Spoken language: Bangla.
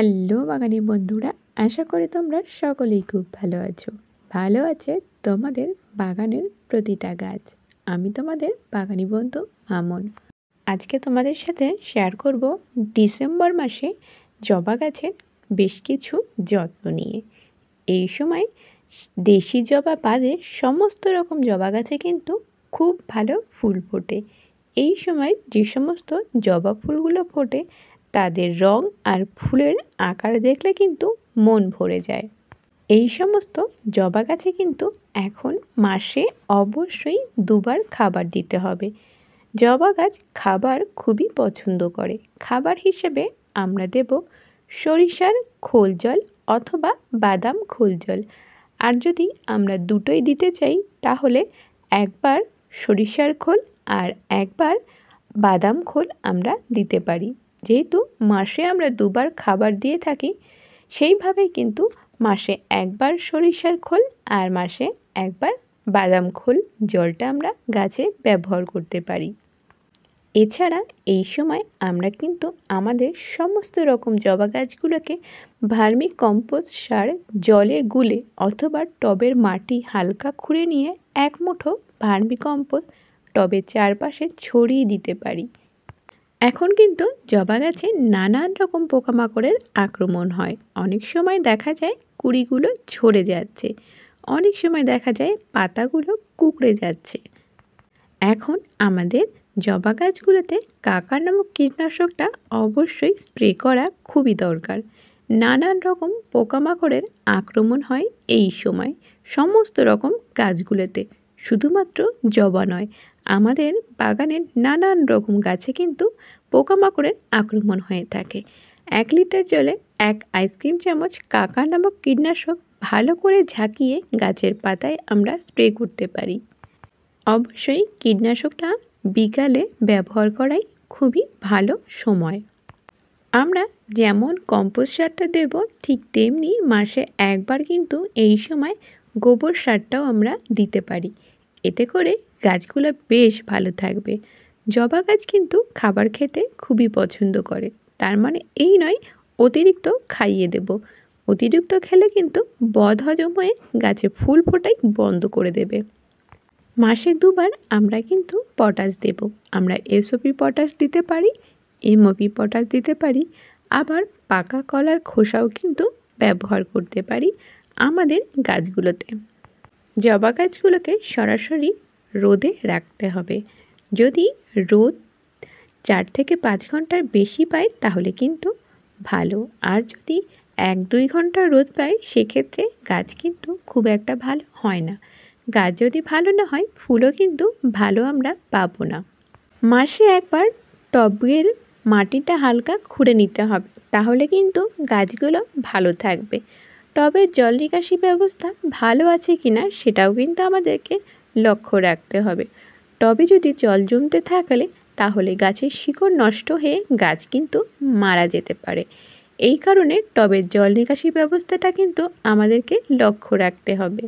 হ্যালো বাগানি বন্ধুরা আশা করি তোমরা সকলেই খুব ভালো আছো ভালো আছে তোমাদের বাগানের প্রতিটা গাছ আমি তোমাদের বাগানি বন্ধু মামন আজকে তোমাদের সাথে শেয়ার করব ডিসেম্বর মাসে জবা গাছের বেশ কিছু যত্ন নিয়ে এই সময় দেশি জবা বাদে সমস্ত রকম জবা গাছে কিন্তু খুব ভালো ফুল ফোটে এই সময় যে সমস্ত জবা ফুলগুলো ফোটে তাদের রং আর ফুলের আকার দেখলে কিন্তু মন ভরে যায় এই সমস্ত জবা গাছে কিন্তু এখন মাসে অবশ্যই দুবার খাবার দিতে হবে জবা গাছ খাবার খুবই পছন্দ করে খাবার হিসেবে আমরা দেব সরিষার খোল জল অথবা বাদাম খোল জল আর যদি আমরা দুটোই দিতে চাই তাহলে একবার সরিষার খোল আর একবার বাদাম খোল আমরা দিতে পারি যেহেতু মাসে আমরা দুবার খাবার দিয়ে থাকি সেইভাবে কিন্তু মাসে একবার সরিষার খোল আর মাসে একবার বাদাম খোল জলটা আমরা গাছে ব্যবহার করতে পারি এছাড়া এই সময় আমরা কিন্তু আমাদের সমস্ত রকম জবা গাছগুলোকে ভার্মি কম্পোস্ট সার জলে গুলে অথবা টবের মাটি হালকা খুঁড়ে নিয়ে এক মুঠো ভার্মি কম্পোস্ট টবের চারপাশে ছড়িয়ে দিতে পারি এখন কিন্তু জবা গাছে নানান রকম পোকামাকড়ের আক্রমণ হয় অনেক সময় দেখা যায় কুড়িগুলো ঝরে যাচ্ছে অনেক সময় দেখা যায় পাতাগুলো কুকড়ে যাচ্ছে এখন আমাদের জবা গাছগুলোতে কাকার নামক কীটনাশকটা অবশ্যই স্প্রে করা খুবই দরকার নানান রকম পোকামাকড়ের আক্রমণ হয় এই সময় সমস্ত রকম গাছগুলোতে শুধুমাত্র জবা নয় আমাদের বাগানের নানান রকম গাছে কিন্তু পোকামাকড়ের আক্রমণ হয়ে থাকে এক লিটার জলে এক আইসক্রিম চামচ কাকা নামক কীটনাশক ভালো করে ঝাঁকিয়ে গাছের পাতায় আমরা স্প্রে করতে পারি অবশ্যই কীটনাশকটা বিকালে ব্যবহার করাই খুবই ভালো সময় আমরা যেমন কম্পোস্ট সারটা দেব ঠিক তেমনি মাসে একবার কিন্তু এই সময় গোবর সারটাও আমরা দিতে পারি এতে করে গাছগুলো বেশ ভালো থাকবে জবা গাছ কিন্তু খাবার খেতে খুবই পছন্দ করে তার মানে এই নয় অতিরিক্ত খাইয়ে দেব অতিরিক্ত খেলে কিন্তু বধ হজম হয়ে গাছে ফুল ফোটাই বন্ধ করে দেবে মাসে দুবার আমরা কিন্তু পটাশ দেব আমরা এসওপি পটাশ দিতে পারি এমওপি পটাশ দিতে পারি আবার পাকা কলার খোসাও কিন্তু ব্যবহার করতে পারি আমাদের গাছগুলোতে জবা গাছগুলোকে সরাসরি রোদে রাখতে হবে যদি রোদ চার থেকে পাঁচ ঘন্টার বেশি পায় তাহলে কিন্তু ভালো আর যদি এক দুই ঘন্টা রোদ পায় সেক্ষেত্রে গাছ কিন্তু খুব একটা ভালো হয় না গাছ যদি ভালো না হয় ফুলও কিন্তু ভালো আমরা পাবো না মাসে একবার টবের মাটিটা হালকা খুঁড়ে নিতে হবে তাহলে কিন্তু গাছগুলো ভালো থাকবে টবে জল নিকাশি ব্যবস্থা ভালো আছে কি না সেটাও কিন্তু আমাদেরকে লক্ষ্য রাখতে হবে টবে যদি জল জমতে থাকলে তাহলে গাছের শিকড় নষ্ট হয়ে গাছ কিন্তু মারা যেতে পারে এই কারণে টবের জল নিকাশি ব্যবস্থাটা কিন্তু আমাদেরকে লক্ষ্য রাখতে হবে